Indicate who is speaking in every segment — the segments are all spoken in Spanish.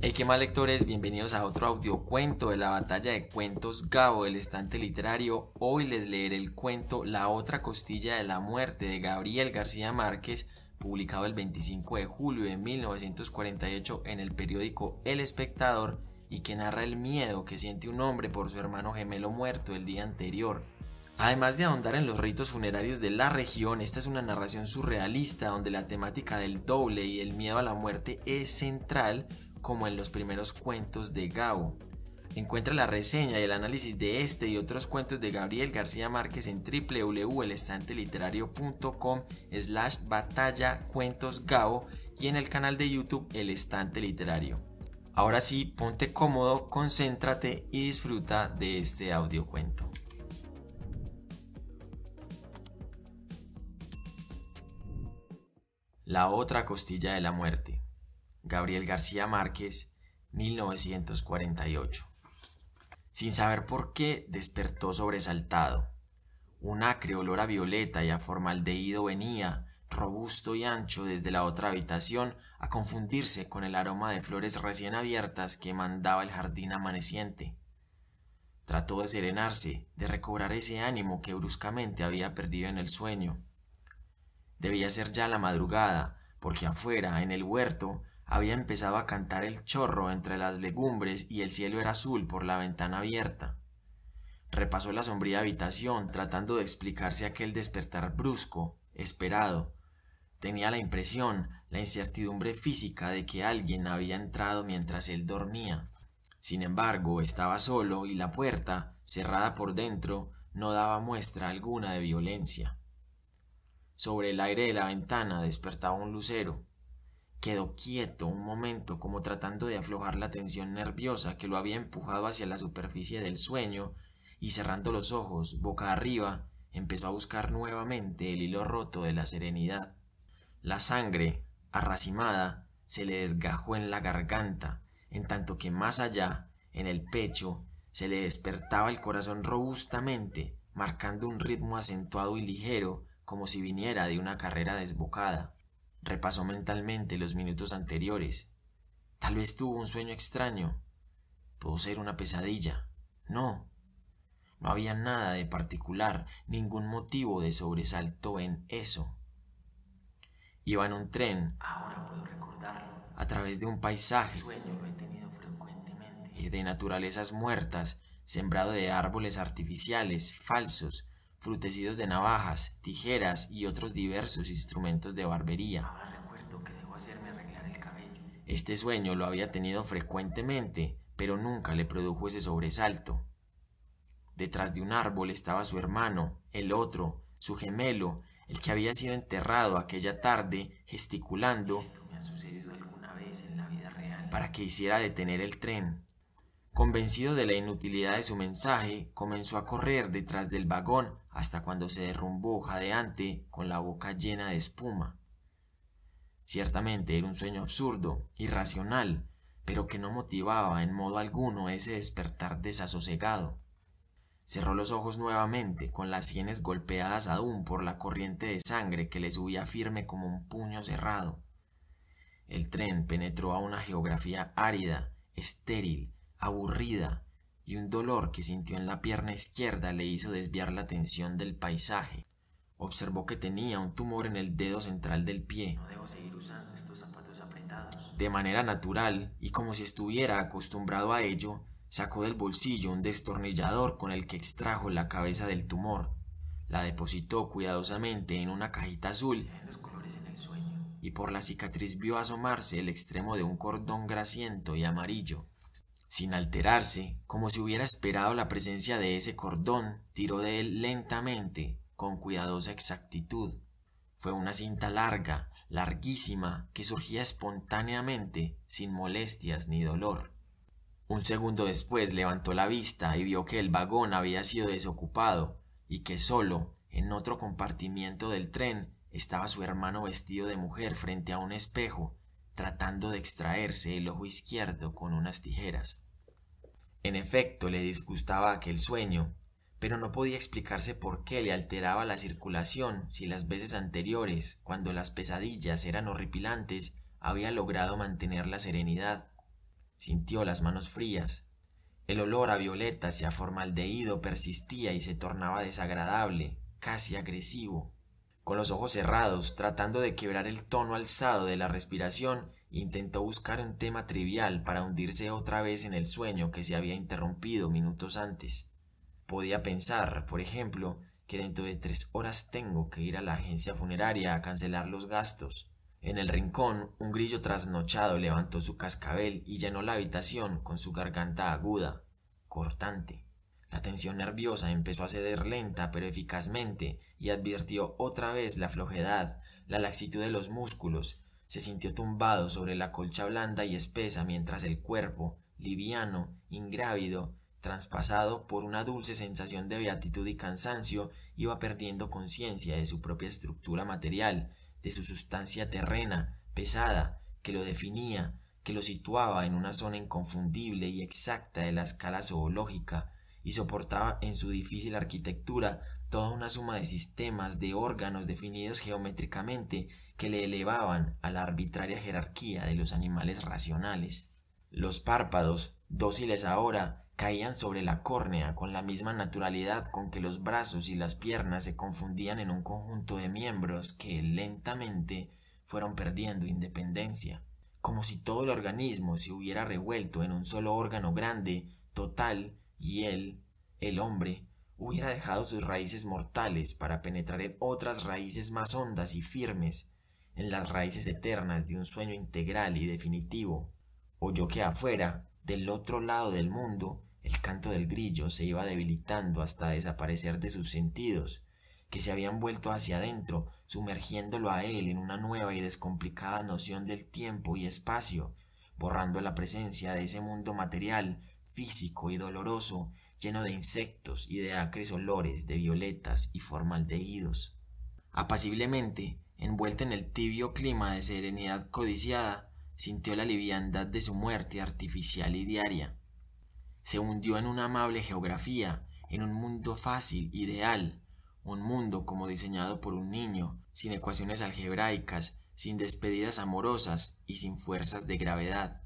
Speaker 1: Hey, ¿qué más lectores? Bienvenidos a otro audiocuento de la batalla de cuentos Gabo del estante literario. Hoy les leeré el cuento La otra costilla de la muerte de Gabriel García Márquez, publicado el 25 de julio de 1948 en el periódico El Espectador y que narra el miedo que siente un hombre por su hermano gemelo muerto el día anterior. Además de ahondar en los ritos funerarios de la región, esta es una narración surrealista donde la temática del doble y el miedo a la muerte es central como en los primeros cuentos de Gabo. Encuentra la reseña y el análisis de este y otros cuentos de Gabriel García Márquez en www.elestanteliterario.com slash batalla cuentos Gabo y en el canal de YouTube El Estante Literario. Ahora sí, ponte cómodo, concéntrate y disfruta de este audiocuento. La otra costilla de la muerte. Gabriel García Márquez, 1948. Sin saber por qué, despertó sobresaltado. Un acre olor a violeta y a formaldehído venía, robusto y ancho, desde la otra habitación a confundirse con el aroma de flores recién abiertas que mandaba el jardín amaneciente. Trató de serenarse, de recobrar ese ánimo que bruscamente había perdido en el sueño. Debía ser ya la madrugada, porque afuera, en el huerto, había empezado a cantar el chorro entre las legumbres y el cielo era azul por la ventana abierta. Repasó la sombría habitación tratando de explicarse aquel despertar brusco, esperado. Tenía la impresión, la incertidumbre física de que alguien había entrado mientras él dormía. Sin embargo, estaba solo y la puerta, cerrada por dentro, no daba muestra alguna de violencia. Sobre el aire de la ventana despertaba un lucero. Quedó quieto un momento como tratando de aflojar la tensión nerviosa que lo había empujado hacia la superficie del sueño y cerrando los ojos, boca arriba, empezó a buscar nuevamente el hilo roto de la serenidad. La sangre, arracimada, se le desgajó en la garganta, en tanto que más allá, en el pecho, se le despertaba el corazón robustamente, marcando un ritmo acentuado y ligero, como si viniera de una carrera desbocada. Repasó mentalmente los minutos anteriores. Tal vez tuvo un sueño extraño. Pudo ser una pesadilla. No. No había nada de particular, ningún motivo de sobresalto en eso. Iba en un tren. Ahora puedo recordarlo. A través de un paisaje. frecuentemente. De naturalezas muertas, sembrado de árboles artificiales, falsos, frutecidos de navajas, tijeras y otros diversos instrumentos de barbería. Este sueño lo había tenido frecuentemente, pero nunca le produjo ese sobresalto. Detrás de un árbol estaba su hermano, el otro, su gemelo, el que había sido enterrado aquella tarde, gesticulando. Para que hiciera detener el tren. Convencido de la inutilidad de su mensaje, comenzó a correr detrás del vagón hasta cuando se derrumbó jadeante con la boca llena de espuma. Ciertamente era un sueño absurdo, irracional, pero que no motivaba en modo alguno ese despertar desasosegado. Cerró los ojos nuevamente, con las sienes golpeadas aún por la corriente de sangre que le subía firme como un puño cerrado. El tren penetró a una geografía árida, estéril, aburrida, y un dolor que sintió en la pierna izquierda le hizo desviar la atención del paisaje. Observó que tenía un tumor en el dedo central del pie. De manera natural, y como si estuviera acostumbrado a ello, sacó del bolsillo un destornillador con el que extrajo la cabeza del tumor. La depositó cuidadosamente en una cajita azul y por la cicatriz vio asomarse el extremo de un cordón grasiento y amarillo. Sin alterarse, como si hubiera esperado la presencia de ese cordón, tiró de él lentamente, con cuidadosa exactitud. Fue una cinta larga, larguísima, que surgía espontáneamente, sin molestias ni dolor. Un segundo después levantó la vista y vio que el vagón había sido desocupado y que solo, en otro compartimiento del tren, estaba su hermano vestido de mujer frente a un espejo, tratando de extraerse el ojo izquierdo con unas tijeras. En efecto, le disgustaba aquel sueño, pero no podía explicarse por qué le alteraba la circulación si las veces anteriores, cuando las pesadillas eran horripilantes, había logrado mantener la serenidad. Sintió las manos frías. El olor a violetas y a formaldehído persistía y se tornaba desagradable, casi agresivo. Con los ojos cerrados, tratando de quebrar el tono alzado de la respiración, intentó buscar un tema trivial para hundirse otra vez en el sueño que se había interrumpido minutos antes. Podía pensar, por ejemplo, que dentro de tres horas tengo que ir a la agencia funeraria a cancelar los gastos. En el rincón, un grillo trasnochado levantó su cascabel y llenó la habitación con su garganta aguda, cortante. La tensión nerviosa empezó a ceder lenta pero eficazmente y advirtió otra vez la flojedad, la laxitud de los músculos. Se sintió tumbado sobre la colcha blanda y espesa mientras el cuerpo, liviano, ingrávido, traspasado por una dulce sensación de beatitud y cansancio, iba perdiendo conciencia de su propia estructura material, de su sustancia terrena, pesada, que lo definía, que lo situaba en una zona inconfundible y exacta de la escala zoológica, y soportaba en su difícil arquitectura toda una suma de sistemas de órganos definidos geométricamente que le elevaban a la arbitraria jerarquía de los animales racionales. Los párpados, dóciles ahora, caían sobre la córnea con la misma naturalidad con que los brazos y las piernas se confundían en un conjunto de miembros que lentamente fueron perdiendo independencia, como si todo el organismo se hubiera revuelto en un solo órgano grande, total y él, el hombre, hubiera dejado sus raíces mortales para penetrar en otras raíces más hondas y firmes, en las raíces eternas de un sueño integral y definitivo. Oyó que afuera, del otro lado del mundo, el canto del grillo se iba debilitando hasta desaparecer de sus sentidos, que se habían vuelto hacia adentro, sumergiéndolo a él en una nueva y descomplicada noción del tiempo y espacio, borrando la presencia de ese mundo material físico y doloroso, lleno de insectos y de acres olores de violetas y formaldehídos. Apaciblemente, envuelta en el tibio clima de serenidad codiciada, sintió la liviandad de su muerte artificial y diaria. Se hundió en una amable geografía, en un mundo fácil, ideal, un mundo como diseñado por un niño, sin ecuaciones algebraicas, sin despedidas amorosas y sin fuerzas de gravedad.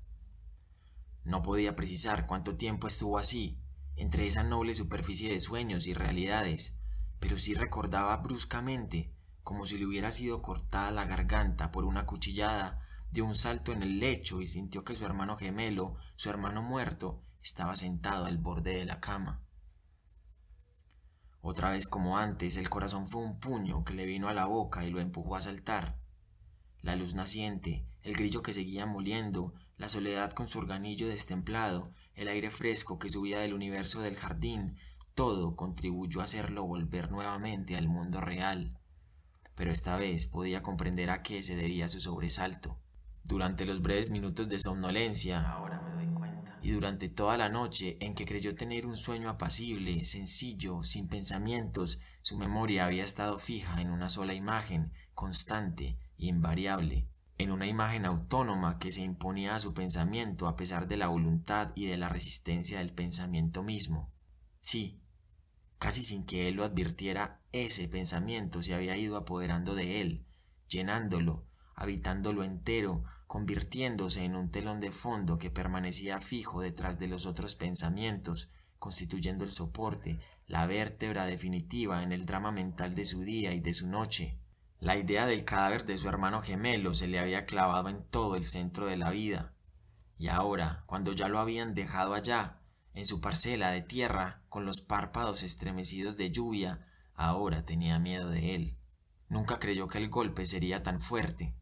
Speaker 1: No podía precisar cuánto tiempo estuvo así, entre esa noble superficie de sueños y realidades, pero sí recordaba bruscamente, como si le hubiera sido cortada la garganta por una cuchillada, dio un salto en el lecho y sintió que su hermano gemelo, su hermano muerto, estaba sentado al borde de la cama. Otra vez como antes, el corazón fue un puño que le vino a la boca y lo empujó a saltar. La luz naciente, el grillo que seguía moliendo, la soledad con su organillo destemplado, el aire fresco que subía del universo del jardín, todo contribuyó a hacerlo volver nuevamente al mundo real. Pero esta vez podía comprender a qué se debía su sobresalto. Durante los breves minutos de somnolencia, ahora y durante toda la noche en que creyó tener un sueño apacible, sencillo, sin pensamientos, su memoria había estado fija en una sola imagen, constante, e invariable, en una imagen autónoma que se imponía a su pensamiento a pesar de la voluntad y de la resistencia del pensamiento mismo. Sí, casi sin que él lo advirtiera, ese pensamiento se había ido apoderando de él, llenándolo, habitándolo entero, convirtiéndose en un telón de fondo que permanecía fijo detrás de los otros pensamientos, constituyendo el soporte, la vértebra definitiva en el drama mental de su día y de su noche. La idea del cadáver de su hermano gemelo se le había clavado en todo el centro de la vida. Y ahora, cuando ya lo habían dejado allá, en su parcela de tierra, con los párpados estremecidos de lluvia, ahora tenía miedo de él. Nunca creyó que el golpe sería tan fuerte.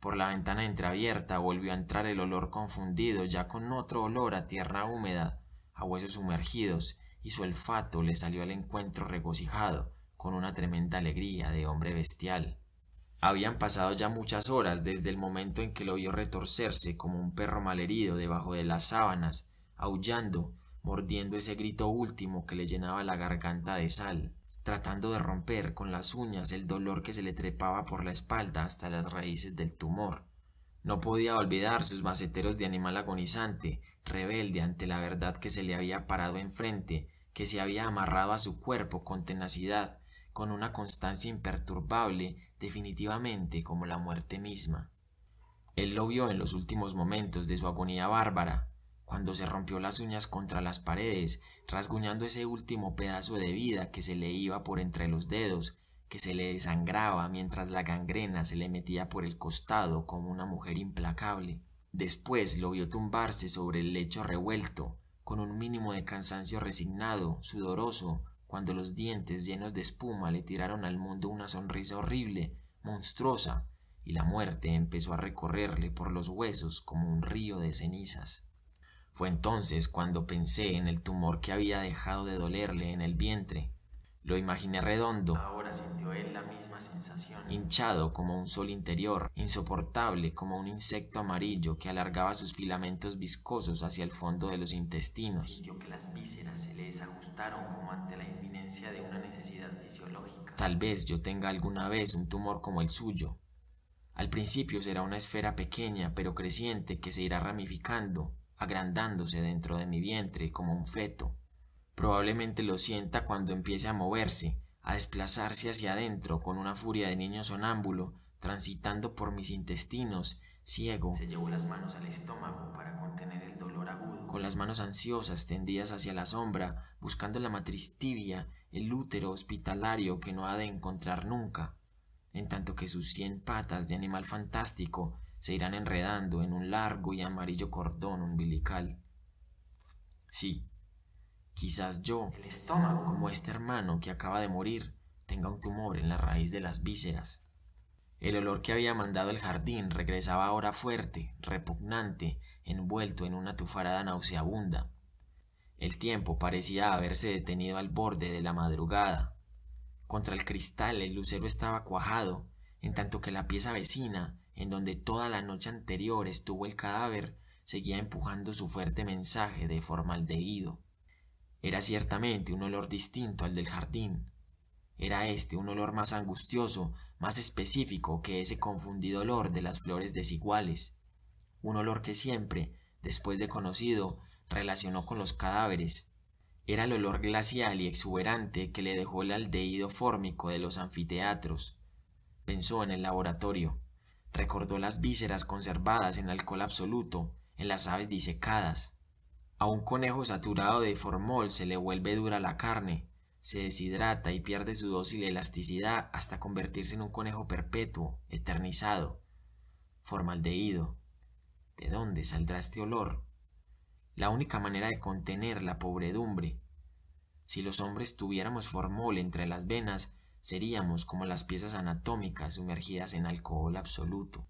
Speaker 1: Por la ventana entreabierta volvió a entrar el olor confundido, ya con otro olor a tierra húmeda, a huesos sumergidos, y su olfato le salió al encuentro regocijado, con una tremenda alegría de hombre bestial. Habían pasado ya muchas horas desde el momento en que lo vio retorcerse como un perro malherido debajo de las sábanas, aullando, mordiendo ese grito último que le llenaba la garganta de sal, tratando de romper con las uñas el dolor que se le trepaba por la espalda hasta las raíces del tumor. No podía olvidar sus maceteros de animal agonizante, rebelde ante la verdad que se le había parado enfrente, que se había amarrado a su cuerpo con tenacidad, con una constancia imperturbable definitivamente como la muerte misma. Él lo vio en los últimos momentos de su agonía bárbara, cuando se rompió las uñas contra las paredes, rasguñando ese último pedazo de vida que se le iba por entre los dedos, que se le desangraba mientras la gangrena se le metía por el costado como una mujer implacable. Después lo vio tumbarse sobre el lecho revuelto, con un mínimo de cansancio resignado, sudoroso, cuando los dientes llenos de espuma le tiraron al mundo una sonrisa horrible, monstruosa, y la muerte empezó a recorrerle por los huesos como un río de cenizas. Fue entonces cuando pensé en el tumor que había dejado de dolerle en el vientre, lo imaginé redondo. Ahora él la misma sensación. Hinchado como un sol interior, insoportable como un insecto amarillo que alargaba sus filamentos viscosos hacia el fondo de los intestinos. que las se como ante la de una necesidad fisiológica. Tal vez yo tenga alguna vez un tumor como el suyo. Al principio será una esfera pequeña pero creciente que se irá ramificando, agrandándose dentro de mi vientre como un feto. Probablemente lo sienta cuando empiece a moverse, a desplazarse hacia adentro con una furia de niño sonámbulo, transitando por mis intestinos, ciego. Se llevó las manos al estómago para contener el dolor agudo. Con las manos ansiosas tendidas hacia la sombra, buscando la matriz tibia, el útero hospitalario que no ha de encontrar nunca. En tanto que sus cien patas de animal fantástico se irán enredando en un largo y amarillo cordón umbilical. Sí, Quizás yo, el estómago, como este hermano que acaba de morir, tenga un tumor en la raíz de las vísceras. El olor que había mandado el jardín regresaba ahora fuerte, repugnante, envuelto en una tufarada nauseabunda. El tiempo parecía haberse detenido al borde de la madrugada. Contra el cristal el lucero estaba cuajado, en tanto que la pieza vecina, en donde toda la noche anterior estuvo el cadáver, seguía empujando su fuerte mensaje de forma formaldehído. Era ciertamente un olor distinto al del jardín. Era este un olor más angustioso, más específico que ese confundido olor de las flores desiguales. Un olor que siempre, después de conocido, relacionó con los cadáveres. Era el olor glacial y exuberante que le dejó el aldeído fórmico de los anfiteatros. Pensó en el laboratorio. Recordó las vísceras conservadas en alcohol absoluto, en las aves disecadas, a un conejo saturado de formol se le vuelve dura la carne, se deshidrata y pierde su dócil elasticidad hasta convertirse en un conejo perpetuo, eternizado. Formaldehído. ¿De dónde saldrá este olor? La única manera de contener la pobredumbre. Si los hombres tuviéramos formol entre las venas, seríamos como las piezas anatómicas sumergidas en alcohol absoluto.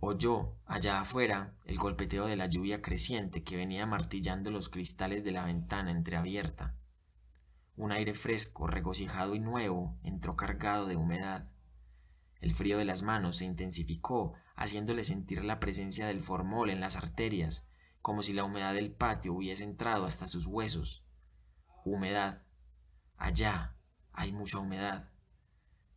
Speaker 1: Oyó, allá afuera, el golpeteo de la lluvia creciente que venía martillando los cristales de la ventana entreabierta. Un aire fresco, regocijado y nuevo entró cargado de humedad. El frío de las manos se intensificó, haciéndole sentir la presencia del formol en las arterias, como si la humedad del patio hubiese entrado hasta sus huesos. Humedad. Allá hay mucha humedad.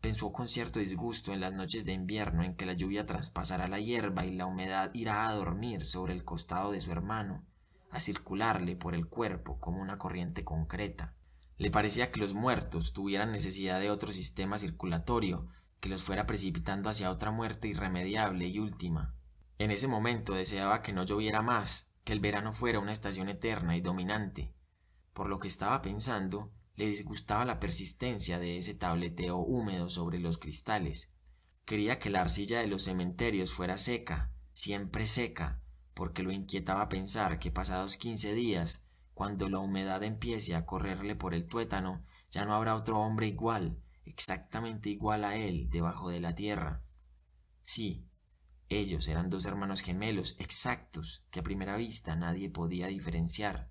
Speaker 1: Pensó con cierto disgusto en las noches de invierno en que la lluvia traspasará la hierba y la humedad irá a dormir sobre el costado de su hermano, a circularle por el cuerpo como una corriente concreta. Le parecía que los muertos tuvieran necesidad de otro sistema circulatorio que los fuera precipitando hacia otra muerte irremediable y última. En ese momento deseaba que no lloviera más, que el verano fuera una estación eterna y dominante. Por lo que estaba pensando, le disgustaba la persistencia de ese tableteo húmedo sobre los cristales. Quería que la arcilla de los cementerios fuera seca, siempre seca, porque lo inquietaba pensar que pasados quince días, cuando la humedad empiece a correrle por el tuétano, ya no habrá otro hombre igual, exactamente igual a él, debajo de la tierra. Sí, ellos eran dos hermanos gemelos exactos que a primera vista nadie podía diferenciar.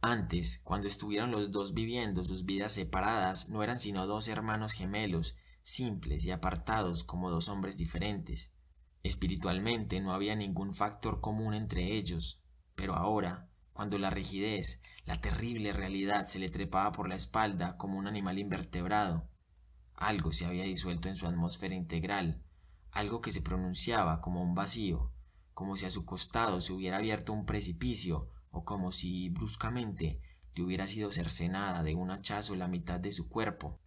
Speaker 1: Antes, cuando estuvieron los dos viviendo sus vidas separadas, no eran sino dos hermanos gemelos, simples y apartados como dos hombres diferentes. Espiritualmente no había ningún factor común entre ellos, pero ahora, cuando la rigidez, la terrible realidad se le trepaba por la espalda como un animal invertebrado, algo se había disuelto en su atmósfera integral, algo que se pronunciaba como un vacío, como si a su costado se hubiera abierto un precipicio como si bruscamente le hubiera sido cercenada de un hachazo la mitad de su cuerpo,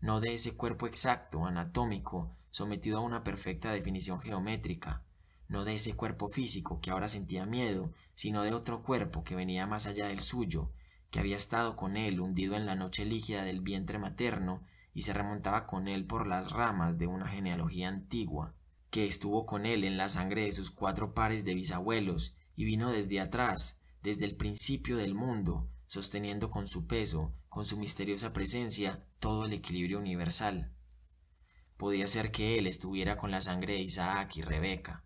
Speaker 1: no de ese cuerpo exacto, anatómico, sometido a una perfecta definición geométrica, no de ese cuerpo físico que ahora sentía miedo, sino de otro cuerpo que venía más allá del suyo, que había estado con él hundido en la noche lígida del vientre materno y se remontaba con él por las ramas de una genealogía antigua, que estuvo con él en la sangre de sus cuatro pares de bisabuelos y vino desde atrás, desde el principio del mundo, sosteniendo con su peso, con su misteriosa presencia, todo el equilibrio universal. Podía ser que él estuviera con la sangre de Isaac y Rebeca,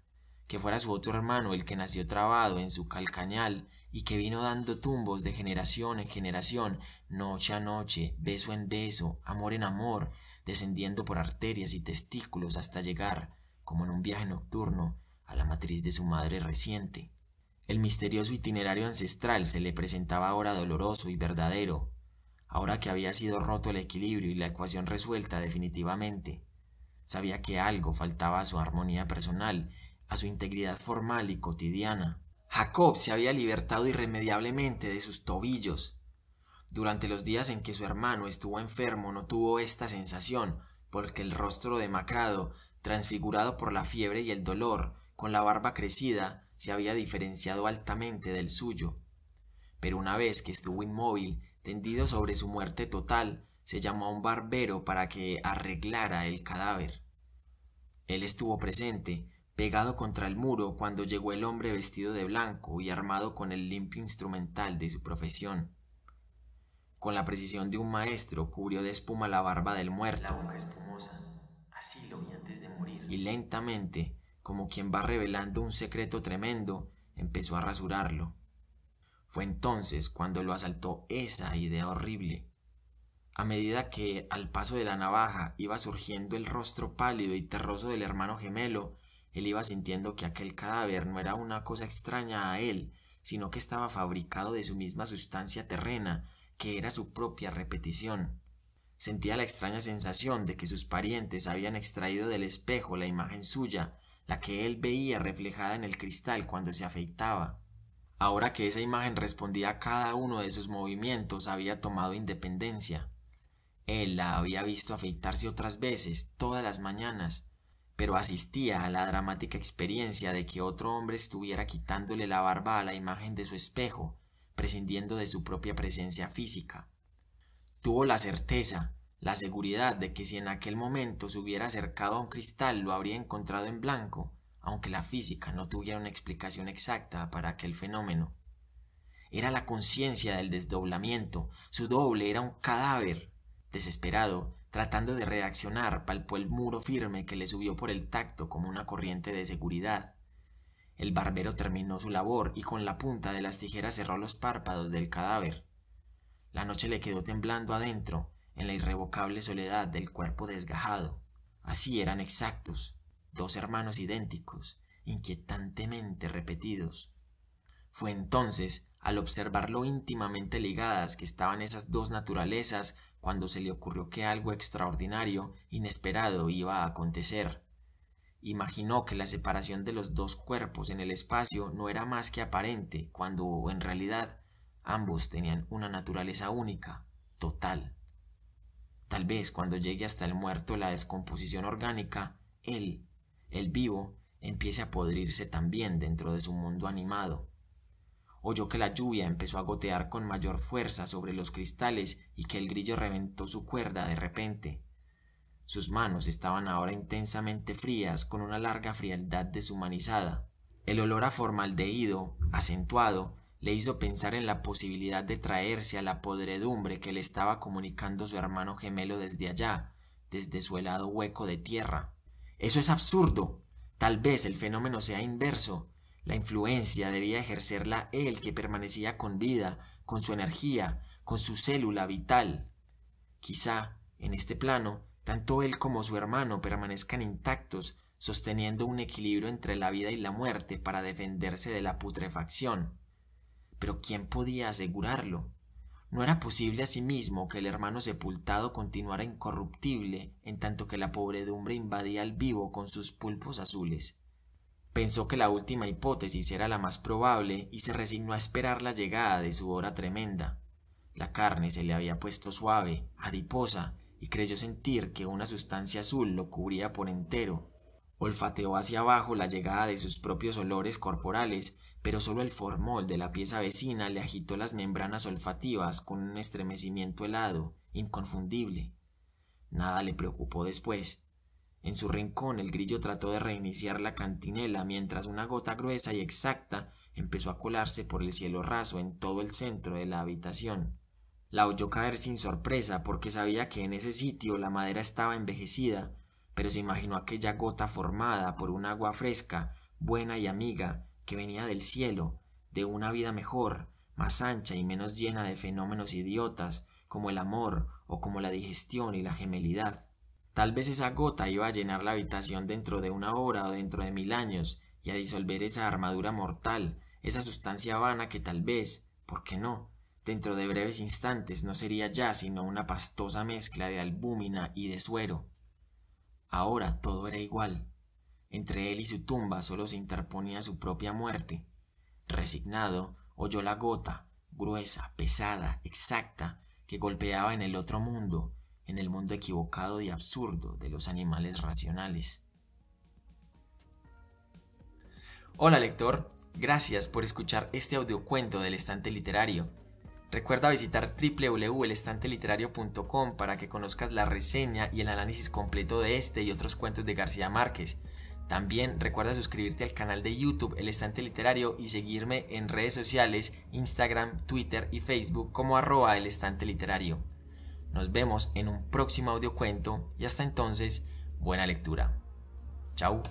Speaker 1: que fuera su otro hermano el que nació trabado en su calcañal y que vino dando tumbos de generación en generación, noche a noche, beso en beso, amor en amor, descendiendo por arterias y testículos hasta llegar, como en un viaje nocturno, a la matriz de su madre reciente. El misterioso itinerario ancestral se le presentaba ahora doloroso y verdadero, ahora que había sido roto el equilibrio y la ecuación resuelta definitivamente. Sabía que algo faltaba a su armonía personal, a su integridad formal y cotidiana. Jacob se había libertado irremediablemente de sus tobillos. Durante los días en que su hermano estuvo enfermo no tuvo esta sensación, porque el rostro demacrado, transfigurado por la fiebre y el dolor, con la barba crecida, se había diferenciado altamente del suyo. Pero una vez que estuvo inmóvil, tendido sobre su muerte total, se llamó a un barbero para que arreglara el cadáver. Él estuvo presente, pegado contra el muro, cuando llegó el hombre vestido de blanco y armado con el limpio instrumental de su profesión. Con la precisión de un maestro cubrió de espuma la barba del muerto. Y lentamente como quien va revelando un secreto tremendo, empezó a rasurarlo. Fue entonces cuando lo asaltó esa idea horrible. A medida que, al paso de la navaja, iba surgiendo el rostro pálido y terroso del hermano gemelo, él iba sintiendo que aquel cadáver no era una cosa extraña a él, sino que estaba fabricado de su misma sustancia terrena, que era su propia repetición. Sentía la extraña sensación de que sus parientes habían extraído del espejo la imagen suya la que él veía reflejada en el cristal cuando se afeitaba. Ahora que esa imagen respondía a cada uno de sus movimientos, había tomado independencia. Él la había visto afeitarse otras veces, todas las mañanas, pero asistía a la dramática experiencia de que otro hombre estuviera quitándole la barba a la imagen de su espejo, prescindiendo de su propia presencia física. Tuvo la certeza la seguridad de que si en aquel momento se hubiera acercado a un cristal lo habría encontrado en blanco, aunque la física no tuviera una explicación exacta para aquel fenómeno. Era la conciencia del desdoblamiento, su doble era un cadáver. Desesperado, tratando de reaccionar, palpó el muro firme que le subió por el tacto como una corriente de seguridad. El barbero terminó su labor y con la punta de las tijeras cerró los párpados del cadáver. La noche le quedó temblando adentro, en la irrevocable soledad del cuerpo desgajado. Así eran exactos, dos hermanos idénticos, inquietantemente repetidos. Fue entonces, al observar lo íntimamente ligadas que estaban esas dos naturalezas, cuando se le ocurrió que algo extraordinario, inesperado, iba a acontecer. Imaginó que la separación de los dos cuerpos en el espacio no era más que aparente, cuando en realidad ambos tenían una naturaleza única, total. Tal vez cuando llegue hasta el muerto la descomposición orgánica, él, el vivo, empiece a podrirse también dentro de su mundo animado. Oyó que la lluvia empezó a gotear con mayor fuerza sobre los cristales y que el grillo reventó su cuerda de repente. Sus manos estaban ahora intensamente frías con una larga frialdad deshumanizada. El olor a formaldehído, acentuado, le hizo pensar en la posibilidad de traerse a la podredumbre que le estaba comunicando su hermano gemelo desde allá, desde su helado hueco de tierra. Eso es absurdo. Tal vez el fenómeno sea inverso. La influencia debía ejercerla él que permanecía con vida, con su energía, con su célula vital. Quizá, en este plano, tanto él como su hermano permanezcan intactos, sosteniendo un equilibrio entre la vida y la muerte para defenderse de la putrefacción. Pero ¿quién podía asegurarlo? No era posible asimismo que el hermano sepultado continuara incorruptible en tanto que la pobredumbre invadía al vivo con sus pulpos azules. Pensó que la última hipótesis era la más probable y se resignó a esperar la llegada de su hora tremenda. La carne se le había puesto suave, adiposa, y creyó sentir que una sustancia azul lo cubría por entero. Olfateó hacia abajo la llegada de sus propios olores corporales pero solo el formol de la pieza vecina le agitó las membranas olfativas con un estremecimiento helado, inconfundible. Nada le preocupó después. En su rincón el grillo trató de reiniciar la cantinela mientras una gota gruesa y exacta empezó a colarse por el cielo raso en todo el centro de la habitación. La oyó caer sin sorpresa porque sabía que en ese sitio la madera estaba envejecida, pero se imaginó aquella gota formada por un agua fresca, buena y amiga, que venía del cielo, de una vida mejor, más ancha y menos llena de fenómenos idiotas como el amor o como la digestión y la gemelidad. Tal vez esa gota iba a llenar la habitación dentro de una hora o dentro de mil años y a disolver esa armadura mortal, esa sustancia vana que tal vez, ¿por qué no?, dentro de breves instantes no sería ya sino una pastosa mezcla de albúmina y de suero. Ahora todo era igual. Entre él y su tumba solo se interponía su propia muerte. Resignado, oyó la gota, gruesa, pesada, exacta, que golpeaba en el otro mundo, en el mundo equivocado y absurdo de los animales racionales. Hola lector, gracias por escuchar este audiocuento del estante literario. Recuerda visitar www.elestanteliterario.com para que conozcas la reseña y el análisis completo de este y otros cuentos de García Márquez. También recuerda suscribirte al canal de YouTube El Estante Literario y seguirme en redes sociales, Instagram, Twitter y Facebook como arroba El Estante Literario. Nos vemos en un próximo audiocuento y hasta entonces, buena lectura. Chau.